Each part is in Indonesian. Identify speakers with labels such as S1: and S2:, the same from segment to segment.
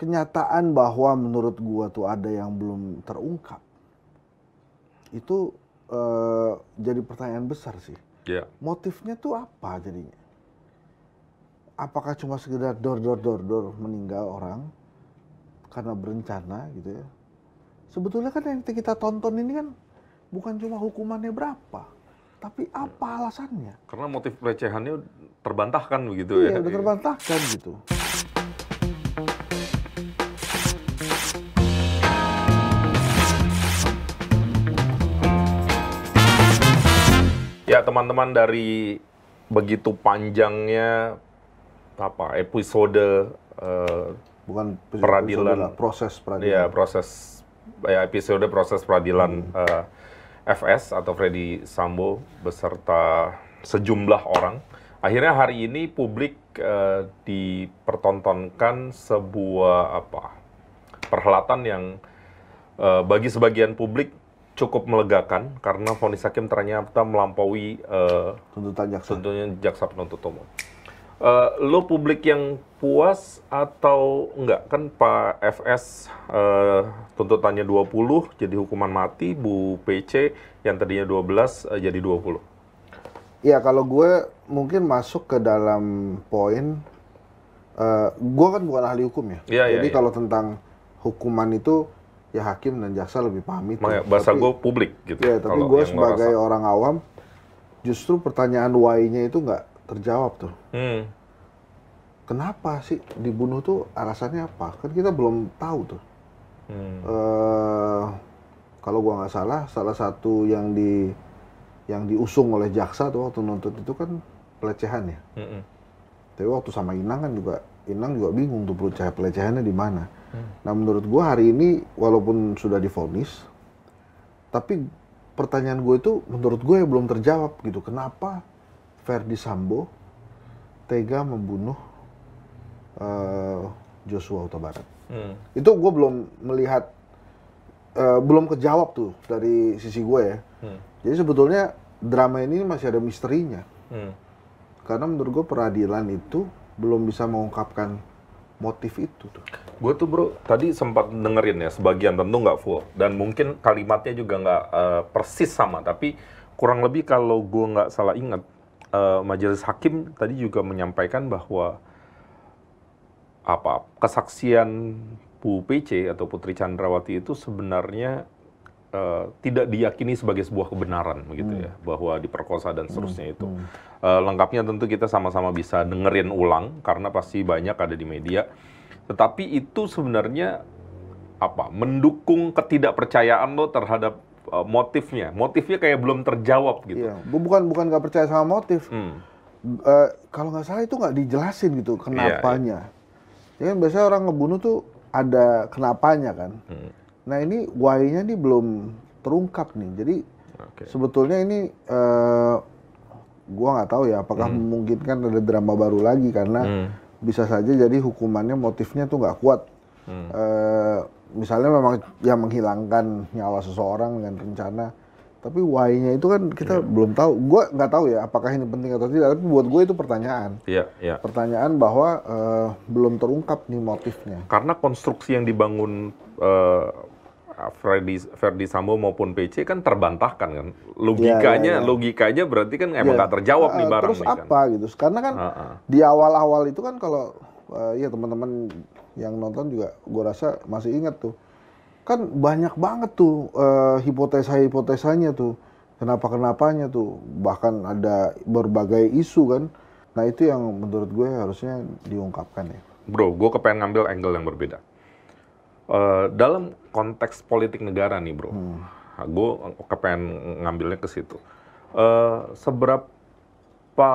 S1: kenyataan bahwa menurut gua tuh ada yang belum terungkap itu uh, jadi pertanyaan besar sih. Yeah. Motifnya tuh apa jadinya? Apakah cuma sekedar dor dor dor dor meninggal orang karena berencana gitu ya? Sebetulnya kan yang kita tonton ini kan bukan cuma hukumannya berapa, tapi apa alasannya?
S2: Karena motif pelecehannya terbantahkan begitu iya, ya. Iya, terbantahkan gitu. Ya teman-teman dari begitu panjangnya apa episode uh, bukan episode, peradilan episode proses peradilan. Ya proses ya episode proses peradilan hmm. uh, eh, FS atau Freddy Sambo beserta sejumlah orang. Akhirnya hari ini publik uh, dipertontonkan sebuah apa perhelatan yang uh, bagi sebagian publik cukup melegakan karena vonis hakim ternyata melampaui uh, tuntutan jaksa. Tuntutan jaksa penuntut umum. Uh, eh, lo publik yang puas atau enggak kan Pak FS uh, eh, tuntutannya 20 jadi hukuman mati, Bu PC yang tadinya 12 uh, jadi 20.
S1: Ya kalau gue mungkin masuk ke dalam poin uh, gue kan bukan ahli hukum ya. ya jadi ya, kalau tentang hukuman itu ya hakim dan jaksa lebih paham itu. Maya, bahasa gue
S2: publik gitu. Ya, tapi gue sebagai ngerasa.
S1: orang awam, justru pertanyaan why-nya itu nggak terjawab tuh. Hmm. Kenapa sih dibunuh tuh alasannya apa? Kan kita belum tahu tuh. Hmm. Uh, kalau gua nggak salah, salah satu yang di yang diusung oleh jaksa tuh waktu nuntut itu kan pelecehan ya. Hmm. Tapi waktu sama Inang kan juga Inang juga bingung tuh percaya pelecehannya di mana. Hmm. Nah menurut gue hari ini walaupun sudah difonis, tapi pertanyaan gue itu menurut gue ya belum terjawab gitu. Kenapa Verdi Sambo tega membunuh uh, Joshua Utabarat? Hmm. Itu gue belum melihat, uh, belum kejawab tuh dari sisi gue ya. Hmm. Jadi sebetulnya drama ini masih ada misterinya. Hmm. Karena menurut gue peradilan itu belum bisa mengungkapkan motif itu tuh.
S2: Gue tuh bro tadi sempat dengerin ya sebagian tentu nggak full dan mungkin kalimatnya juga nggak uh, persis sama tapi kurang lebih kalau gue nggak salah ingat uh, majelis hakim tadi juga menyampaikan bahwa apa kesaksian Bu PC atau Putri Chandrawati itu sebenarnya uh, tidak diyakini sebagai sebuah kebenaran begitu hmm. ya bahwa diperkosa dan hmm. seterusnya hmm. itu hmm. Uh, lengkapnya tentu kita sama-sama bisa dengerin ulang karena pasti banyak ada di media tetapi itu sebenarnya apa mendukung ketidakpercayaan lo terhadap uh, motifnya motifnya kayak belum terjawab gitu ya.
S1: bukan bukan nggak percaya sama motif hmm. uh, kalau nggak salah itu nggak dijelasin gitu iya, iya. kenapanya ya, ya. ya kan biasanya orang ngebunuh tuh ada kenapanya kan hmm Nah ini why-nya nih belum terungkap nih. Jadi okay. sebetulnya ini uh, gua nggak tahu ya apakah hmm. memungkinkan ada drama baru lagi karena hmm. bisa saja jadi hukumannya motifnya tuh nggak kuat. Hmm. Uh, misalnya memang yang menghilangkan nyawa seseorang dengan rencana tapi why-nya itu kan kita yeah. belum tahu. Gue nggak tahu ya apakah ini penting atau tidak. Tapi buat gue itu pertanyaan. Iya. Yeah, yeah. Pertanyaan bahwa uh, belum terungkap nih motifnya.
S2: Karena konstruksi yang dibangun uh, eh, Ferdi Ferdi Sambo maupun PC kan terbantahkan kan. Logikanya yeah, yeah, yeah. logikanya berarti kan emang iya. nggak yeah. terjawab uh, nih eh, barang terus nih kan. apa
S1: kan. gitu? Karena kan uh -uh. di awal-awal itu kan kalau uh, ya teman-teman yang nonton juga gue rasa masih ingat tuh kan banyak banget tuh uh, hipotesa-hipotesanya tuh kenapa-kenapanya tuh bahkan ada berbagai isu kan nah itu yang menurut gue harusnya diungkapkan ya
S2: bro gue kepengen ngambil angle yang berbeda uh, dalam konteks politik negara nih bro hmm. Nah, gue kepengen ngambilnya ke situ uh, seberapa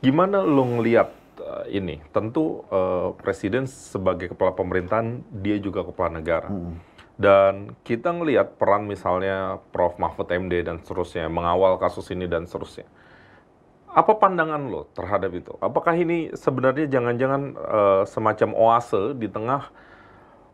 S2: gimana lo ngeliat Eh, ini tentu uh, presiden sebagai kepala pemerintahan dia juga kepala negara. Hmm. Dan kita ngelihat peran misalnya Prof Mahfud MD dan seterusnya mengawal kasus ini dan seterusnya. Apa pandangan lo terhadap itu? Apakah ini sebenarnya jangan-jangan uh, semacam oase di tengah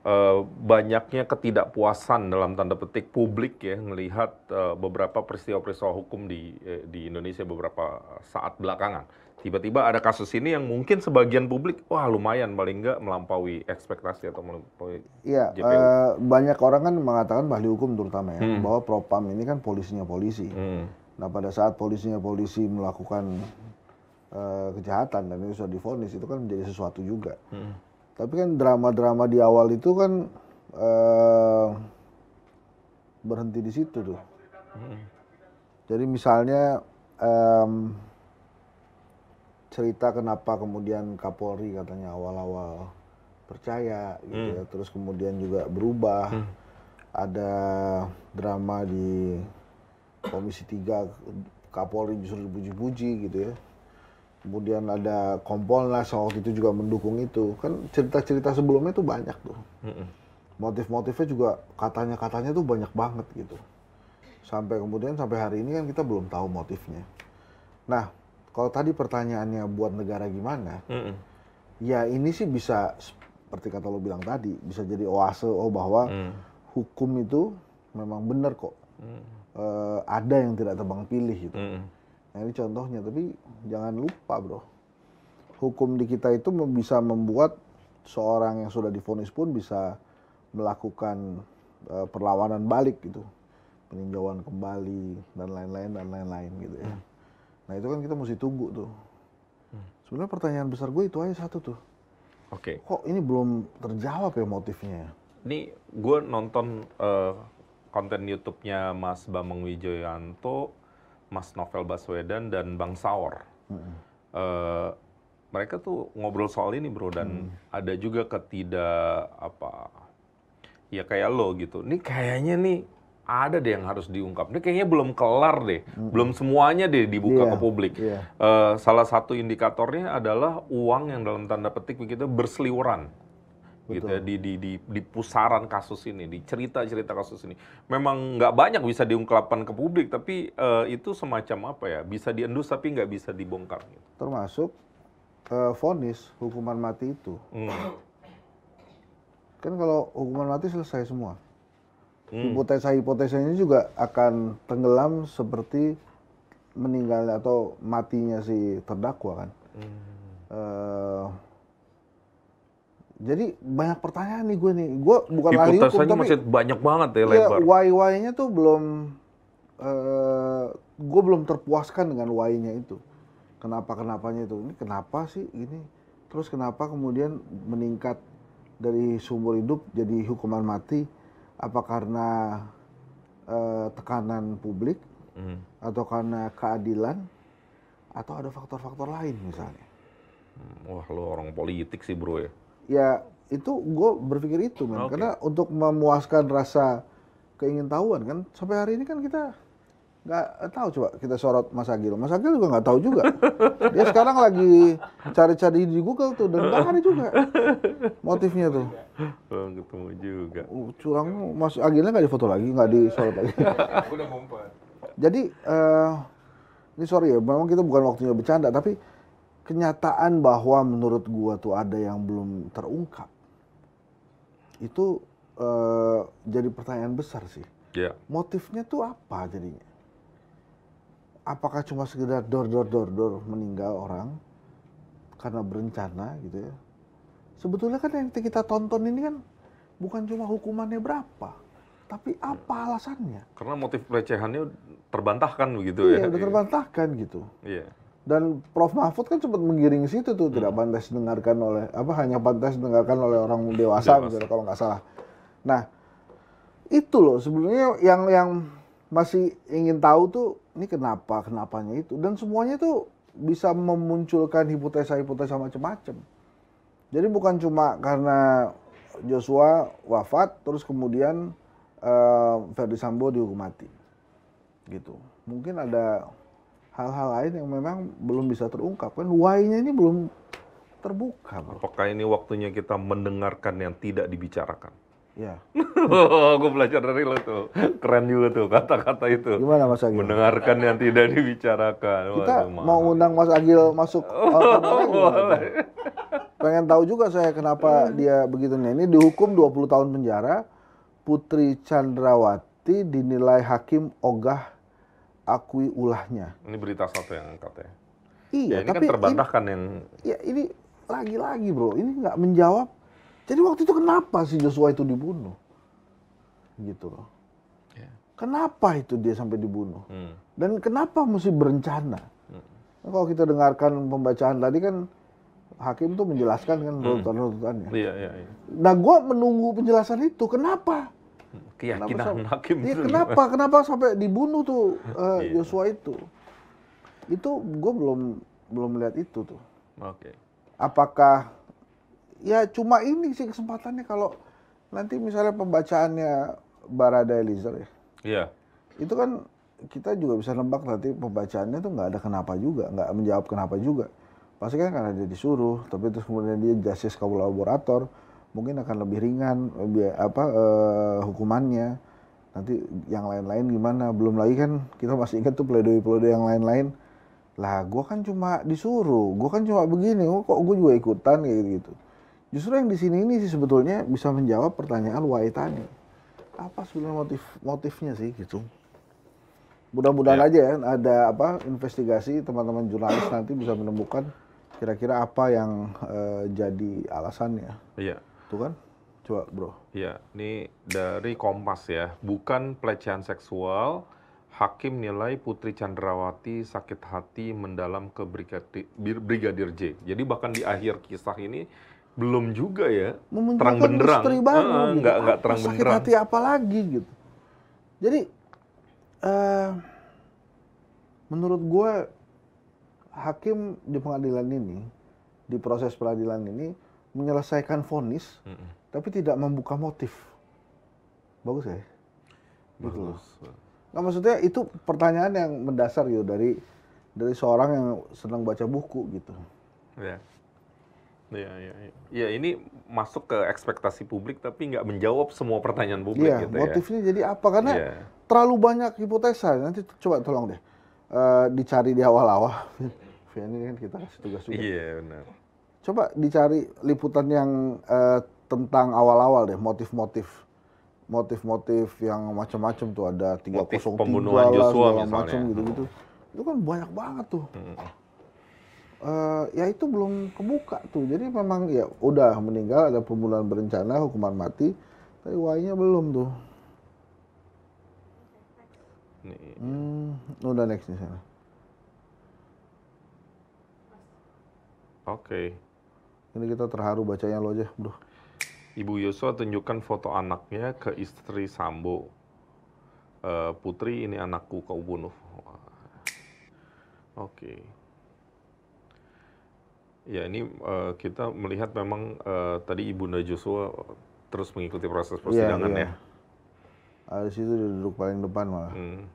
S2: Uh, banyaknya ketidakpuasan dalam tanda petik publik ya melihat uh, beberapa peristiwa-peristiwa hukum di di Indonesia beberapa saat belakangan tiba-tiba ada kasus ini yang mungkin sebagian publik wah lumayan paling nggak melampaui ekspektasi atau melampaui
S1: iya uh, banyak orang kan mengatakan bahli hukum terutama ya hmm. bahwa propam ini kan polisinya polisi hmm. nah pada saat polisinya polisi melakukan uh, kejahatan dan itu sudah difonis itu kan menjadi sesuatu juga hmm. tapi kan drama-drama di awal itu kan uh, berhenti di situ tuh hmm. jadi misalnya um, cerita kenapa kemudian Kapolri katanya awal-awal percaya gitu ya. hmm. ya terus kemudian juga berubah hmm. ada drama di Komisi 3 Kapolri justru dipuji-puji gitu ya kemudian ada Kompolnas waktu itu juga mendukung itu kan cerita-cerita sebelumnya tuh banyak tuh hmm. motif-motifnya juga katanya-katanya tuh banyak banget gitu sampai kemudian sampai hari ini kan kita belum tahu motifnya nah kalau tadi pertanyaannya buat negara gimana? Mm-mm. Ya ini sih bisa seperti kata lo bilang tadi bisa jadi oase oh bahwa mm. hukum itu memang benar kok. Mm. E, ada yang tidak tebang pilih gitu. Mm. Nah ini contohnya tapi jangan lupa bro. Hukum di kita itu bisa membuat seorang yang sudah difonis pun bisa melakukan e, perlawanan balik gitu peninjauan kembali dan lain-lain dan lain-lain gitu ya. Mm. Nah itu kan kita mesti tunggu tuh. Hmm. Sebenarnya pertanyaan besar gue itu aja satu tuh. Oke. Okay. Kok ini belum terjawab ya motifnya?
S2: Ini gue nonton uh, konten YouTube-nya Mas Bambang Wijoyanto, Mas Novel Baswedan dan Bang Saur. Hmm. Uh, eh, mereka tuh ngobrol soal ini bro dan hmm. ada juga ketidak apa ya kayak lo gitu. Ini kayaknya nih ada deh yang harus diungkap. Ini kayaknya belum kelar deh, hmm. belum semuanya deh dibuka yeah. ke publik. Yeah. Iya. Uh, salah satu indikatornya adalah uang yang dalam tanda petik begitu berseliweran. gitu ya di, di di di pusaran kasus ini di cerita cerita kasus ini memang nggak banyak bisa diungkapkan ke publik tapi uh, itu semacam apa ya bisa diendus tapi nggak bisa dibongkar
S1: termasuk eh, vonis uh, hukuman mati itu hmm. kan kalau hukuman mati selesai semua Hmm. hipotesa-hipotesa ini juga akan tenggelam seperti meninggal atau matinya si terdakwa kan. Hmm. Uh, jadi banyak pertanyaan nih gue nih. Gue bukan ahli hukum tapi masih
S2: banyak banget ya iya, lebar. Ya,
S1: why-why-nya tuh belum uh, gue belum terpuaskan dengan why-nya itu. Kenapa kenapanya itu? Ini kenapa sih ini? Terus kenapa kemudian meningkat dari sumur hidup jadi hukuman mati? apa karena uh, tekanan publik hmm. atau karena keadilan atau ada faktor-faktor lain misalnya.
S2: Hmm, wah lo orang politik sih bro ya.
S1: Ya itu gue berpikir itu men, okay. karena untuk memuaskan rasa keingintahuan kan sampai hari ini kan kita nggak eh, tahu coba kita sorot Mas Agil. Mas Agil juga nggak tahu juga. Dia sekarang lagi cari-cari di Google tuh dan nggak ada juga motifnya tuh.
S2: Belum ketemu juga. Uh,
S1: curang Mas Agilnya nggak difoto lagi, nggak disorot lagi. mumpet. Jadi uh, ini sorry ya, memang kita bukan waktunya bercanda, tapi kenyataan bahwa menurut gua tuh ada yang belum terungkap itu uh, jadi pertanyaan besar sih. Yeah. Motifnya tuh apa jadinya? apakah cuma sekedar dor dor dor dor meninggal orang karena berencana gitu ya sebetulnya kan yang kita tonton ini kan bukan cuma hukumannya berapa tapi apa
S2: alasannya karena motif pelecehannya terbantahkan begitu iya, ya
S1: terbantahkan
S2: iya. gitu iya
S1: dan Prof Mahfud kan sempat menggiring situ tuh hmm. tidak pantas dengarkan oleh apa hanya pantas dengarkan oleh orang dewasa, dewasa. misalnya kalau nggak salah. Nah itu loh sebenarnya yang yang masih ingin tahu tuh ini kenapa kenapanya itu dan semuanya itu bisa memunculkan hipotesa-hipotesa macam-macam. Jadi bukan cuma karena Joshua wafat terus kemudian uh, Ferdi
S2: Sambo dihukum mati. Gitu.
S1: Mungkin ada hal-hal lain yang memang
S2: belum bisa terungkap kan why-nya ini belum terbuka. Bro. Apakah ini waktunya kita mendengarkan yang tidak dibicarakan? Ya. oh, gue belajar dari lo tuh. Keren juga tuh kata-kata itu. Gimana Mas Agil? Mendengarkan yang tidak dibicarakan. Kita Waduh, mau
S1: undang Mas Agil masuk. Oh, boleh. Pengen tahu juga saya kenapa dia begitu nih. Ini dihukum 20 tahun penjara. Putri Chandrawati dinilai hakim ogah akui ulahnya.
S2: Ini berita satu yang katanya. Iya, ya, ini kan tapi kan terbantahkan ini, yang.
S1: Ya ini lagi-lagi bro, ini nggak menjawab jadi waktu itu kenapa si Joshua itu dibunuh? Gitu loh. Yeah. Kenapa itu dia sampai dibunuh? Hmm. Dan kenapa mesti berencana? Hmm. kalau kita dengarkan pembacaan tadi kan hakim tuh menjelaskan kan runtutan-runtutannya. Hmm. Iya, iya, iya. Nah, gua menunggu penjelasan itu. Kenapa?
S2: Hmm, keyakinan kenapa sampai, hakim iya, kenapa?
S1: Kenapa sampai dibunuh tuh uh, eh, yeah. Joshua itu? Itu gue belum belum melihat itu tuh. Oke. Okay. Apakah ya cuma ini sih kesempatannya kalau nanti misalnya pembacaannya Barada Eliezer ya. Iya. Itu kan kita juga bisa nembak nanti pembacaannya tuh nggak ada kenapa juga, nggak menjawab kenapa juga. Pasti kan karena dia disuruh, tapi terus kemudian dia justice kolaborator, mungkin akan lebih ringan lebih, eh, apa eh, hukumannya. Nanti yang lain-lain gimana? Belum lagi kan kita masih ingat tuh pledoi-pledoi yang lain-lain. Lah, gue kan cuma disuruh, gue kan cuma begini, oh, kok gue juga ikutan kayak -gitu Justru yang di sini ini sih sebetulnya bisa menjawab pertanyaan why tadi. Apa sebenarnya motif motifnya sih gitu? Mudah-mudahan ya. aja ya ada apa investigasi teman-teman jurnalis nanti bisa menemukan kira-kira apa yang uh, jadi alasannya. Iya. Itu kan? Coba, Bro.
S2: Iya, ini dari Kompas ya. Bukan pelecehan seksual, Hakim nilai Putri Chandrawati sakit hati mendalam ke Brigadir J. Jadi bahkan di akhir kisah ini belum juga ya Memunculkan terang benderang misteri baru uh, gitu. nggak nggak terang sakit benderang hati
S1: apa lagi gitu jadi uh, menurut gue hakim di pengadilan ini di proses peradilan ini menyelesaikan vonis mm -mm. tapi tidak membuka motif bagus ya gitu nggak maksudnya itu pertanyaan yang mendasar yo dari dari seorang yang senang baca buku gitu
S2: ya. Iya, iya, iya. Ya, ini masuk ke ekspektasi publik tapi nggak menjawab semua pertanyaan publik iya, gitu ya, gitu motifnya
S1: ya. jadi apa? Karena ya. terlalu banyak hipotesa. Nanti coba tolong deh uh, dicari di awal-awal. ini
S2: kan kita kasih tugas juga. Iya, benar.
S1: Coba dicari liputan yang uh, tentang awal-awal deh, motif-motif motif-motif yang macam-macam tuh ada 303 motif pembunuhan Joshua misalnya. macam gitu-gitu. Hmm. Itu kan banyak banget tuh. Hmm uh, ya itu belum kebuka tuh. Jadi memang ya udah meninggal ada pembunuhan berencana hukuman mati, tapi wainya belum tuh. Hmm, udah next nih sana. Oke. Okay. Ini kita terharu bacanya lo aja, bro.
S2: Ibu Yosua tunjukkan foto anaknya ke istri Sambo. Uh, putri, ini anakku kau bunuh. Oke. Okay. Ya ini uh, kita melihat memang uh, tadi ibunda Joshua eh, terus mengikuti proses iya, persidangan iya. ya.
S1: ya. di situ duduk
S2: paling depan malah. Hmm.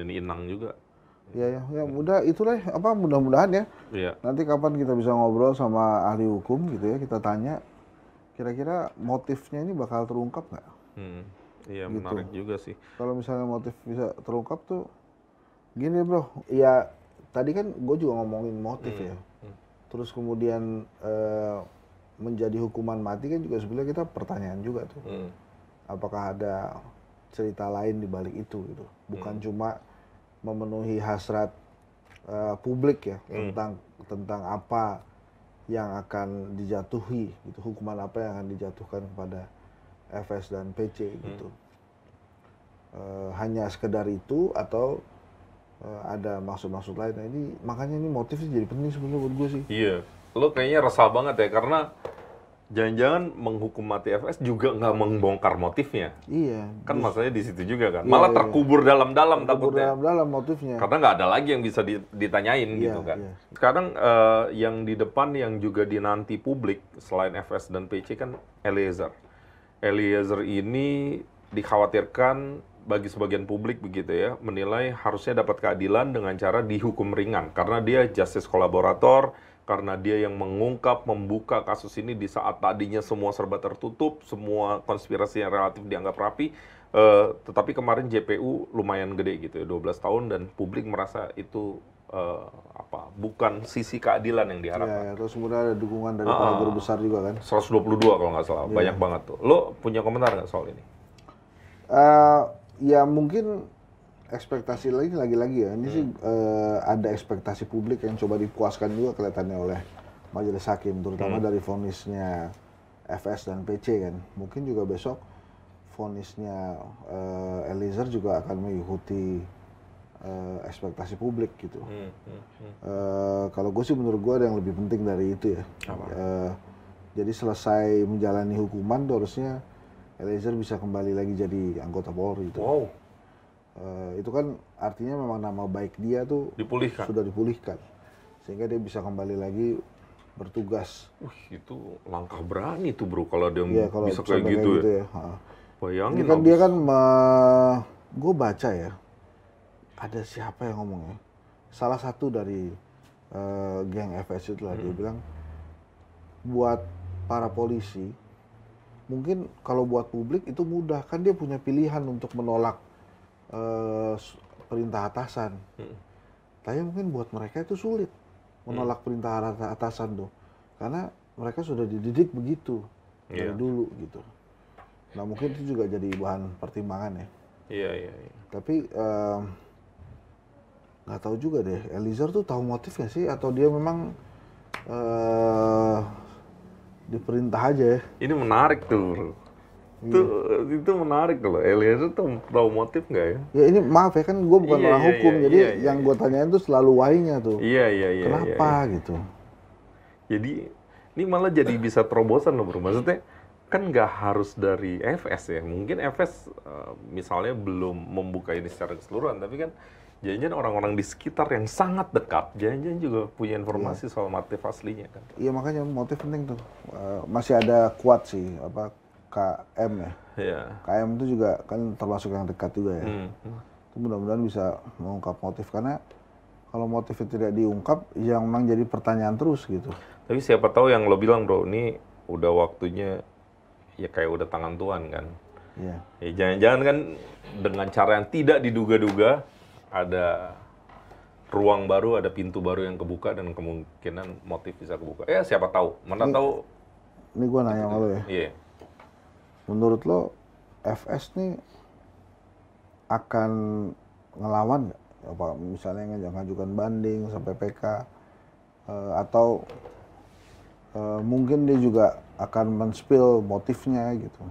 S2: ini Inang juga.
S1: Ya, ya, ya mudah itulah ya, apa mudah-mudahan ya. ya. Nanti kapan kita bisa ngobrol sama ahli hukum gitu ya kita tanya kira-kira motifnya ini bakal terungkap nggak?
S2: Hmm. Iya gitu. menarik juga sih. Kalau
S1: misalnya motif bisa terungkap tuh gini bro, ya tadi kan gue juga ngomongin motif hmm. ya terus kemudian uh, menjadi hukuman mati kan juga sebenarnya kita pertanyaan juga tuh hmm. apakah ada cerita lain di balik itu gitu bukan hmm. cuma memenuhi hasrat uh, publik ya hmm. tentang tentang apa yang akan dijatuhi gitu hukuman apa yang akan dijatuhkan kepada FS dan PC gitu hmm. uh, hanya sekedar itu atau Eh, ada maksud-maksud lain. Nah ini makanya ini motif jadi penting sebenarnya buat gue sih. Iya,
S2: lo kayaknya resah banget ya karena jangan-jangan menghukum mati FS juga nggak membongkar motifnya.
S1: Iya. Kan
S2: maksudnya di situ juga kan. Iya, Malah iya. terkubur dalam-dalam takutnya. Terkubur
S1: dalam-dalam motifnya.
S2: Karena nggak ada lagi yang bisa ditanyain iya, gitu kan. Iya. Sekarang uh, eh, yang di depan yang juga dinanti publik selain FS dan PC kan Eliezer. Eliezer ini dikhawatirkan bagi sebagian publik begitu ya menilai harusnya dapat keadilan dengan cara dihukum ringan karena dia justice kolaborator, karena dia yang mengungkap, membuka kasus ini di saat tadinya semua serba tertutup, semua konspirasi yang relatif dianggap rapi. Uh, tetapi kemarin JPU lumayan gede gitu ya, 12 tahun dan publik merasa itu uh, apa bukan sisi keadilan yang diharapkan.
S1: Ya, terus kemudian ada dukungan dari ah, ah. para guru
S2: besar juga kan. 122 kalau nggak salah, ya. banyak banget tuh. Lo punya komentar nggak soal ini?
S1: Uh, ya mungkin ekspektasi lagi lagi-lagi ya ini hmm. sih uh, ada ekspektasi publik yang coba dipuaskan juga kelihatannya oleh majelis hakim terutama hmm. dari vonisnya FS dan PC kan mungkin juga besok vonisnya uh, eh, Eliezer juga akan mengikuti uh, ekspektasi publik gitu hmm. Hmm. hmm. kalau gue sih menurut gue ada yang lebih penting dari itu ya Apa? Uh, jadi selesai menjalani hukuman tuh harusnya Eliezer bisa kembali lagi jadi anggota Polri itu. Wow. Uh, itu kan artinya memang nama baik dia tuh dipulihkan. sudah dipulihkan sehingga dia bisa kembali lagi bertugas.
S2: Uh, itu langkah berani tuh bro kalau dia ya, kalau bisa kayak gitu, gitu ya. ya. Bayangin. kan dia
S1: kan me... Eh, gue baca ya ada siapa yang ngomongnya? salah satu dari uh, geng FS itu lah hmm. dia bilang buat para polisi mungkin kalau buat publik itu mudah kan dia punya pilihan untuk menolak uh, perintah atasan. Hmm. Tapi mungkin buat mereka itu sulit menolak hmm. perintah atasan tuh, karena mereka sudah dididik begitu yeah. dari iya. dulu gitu. Nah mungkin itu juga jadi bahan pertimbangan ya.
S2: Iya yeah, iya.
S1: Tapi nggak eh, tahu juga deh, Eliezer tuh tahu motifnya sih atau dia memang uh, diperintah aja ya
S2: ini menarik tuh bro iya. itu iya. itu menarik loh Eliezer itu tahu motif nggak ya
S1: ya ini maaf ya kan gue bukan iya, orang iya, iya hukum iya, jadi iya, iya, yang gue iya. tanyain tuh selalu why tuh iya
S2: iya iya kenapa iya, iya. gitu jadi ini malah jadi bisa terobosan loh bro maksudnya kan nggak harus dari FS ya mungkin FS eh, misalnya belum membuka ini secara keseluruhan tapi kan jangan-jangan orang-orang di sekitar yang sangat dekat, jangan-jangan juga punya informasi iya. soal motif aslinya kan?
S1: Iya makanya motif penting tuh. Eh, masih ada kuat sih apa KM ya. Iya. KM itu juga kan termasuk yang dekat juga ya. Hmm. Itu mudah-mudahan bisa mengungkap motif karena kalau motifnya tidak diungkap, yang memang jadi pertanyaan terus gitu.
S2: Tapi siapa tahu yang lo bilang bro, ini udah waktunya ya kayak udah tangan Tuhan kan. Iya. Ya jangan-jangan kan dengan cara yang tidak diduga-duga ada ruang baru, ada pintu baru yang kebuka dan kemungkinan motif bisa kebuka. Ya siapa tahu, mana ini, tahu.
S1: Ini gue nanya sama lo ya. Iya. Yeah. Menurut lo FS nih akan ngelawan nggak? Apa misalnya ngajak ngajukan banding sampai PK uh, eh, atau uh, mungkin dia juga akan menspil motifnya gitu?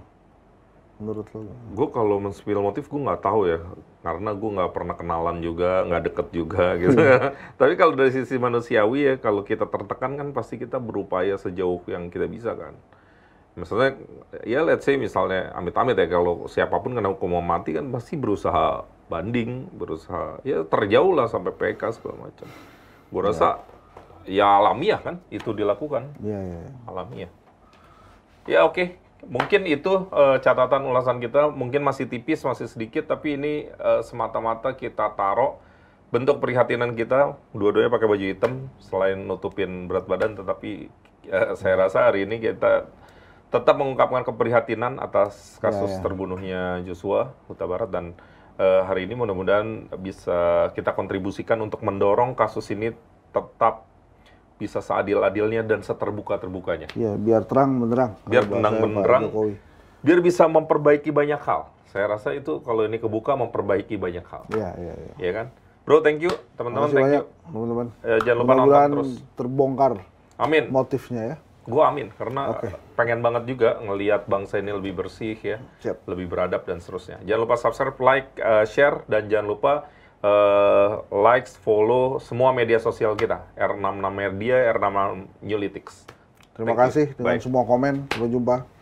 S1: menurut lo?
S2: Gue kalau men-spill motif gue nggak tahu ya, karena gue nggak pernah kenalan juga, nggak deket juga gitu. Hmm. Tapi kalau dari sisi manusiawi ya, kalau kita tertekan kan pasti kita berupaya sejauh yang kita bisa kan. Misalnya, ya let's say misalnya amit-amit ya, kalau siapapun kena hukum mati kan pasti berusaha banding, berusaha, ya terjauh lah sampai PK segala macam. Gue rasa ya. ya alamiah kan, itu dilakukan. Ya, ya. ya. Alamiah. Ya oke. Okay Mungkin itu uh, catatan ulasan kita, mungkin masih tipis, masih sedikit, tapi ini uh, semata-mata kita taruh bentuk prihatinan kita, dua-duanya pakai baju hitam, selain nutupin berat badan, tetapi uh, saya rasa hari ini kita tetap mengungkapkan keprihatinan atas ya, kasus ya, ya. terbunuhnya Joshua Huta Barat dan uh, hari ini mudah-mudahan bisa kita kontribusikan untuk mendorong kasus ini tetap bisa seadil-adilnya dan seterbuka-terbukanya.
S1: Iya, biar terang benderang. Biar tenang benderang.
S2: Biar bisa memperbaiki banyak hal. Saya rasa itu kalau ini kebuka memperbaiki banyak hal. Iya, iya, iya. Iya kan? Bro, thank you teman-teman, thank banyak, you. Teman-teman. Eh, jangan lupa nonton terus.
S1: terbongkar. Amin. Motifnya ya.
S2: Gue amin karena okay. pengen banget juga ngelihat bangsa ini lebih bersih ya, Siap. lebih beradab dan seterusnya. Jangan lupa subscribe, like, uh, share dan jangan lupa uh, likes, follow semua media sosial kita. R66 Media, R66 Newlytics. Terima kasih dengan
S1: Bye. semua komen. Sampai jumpa.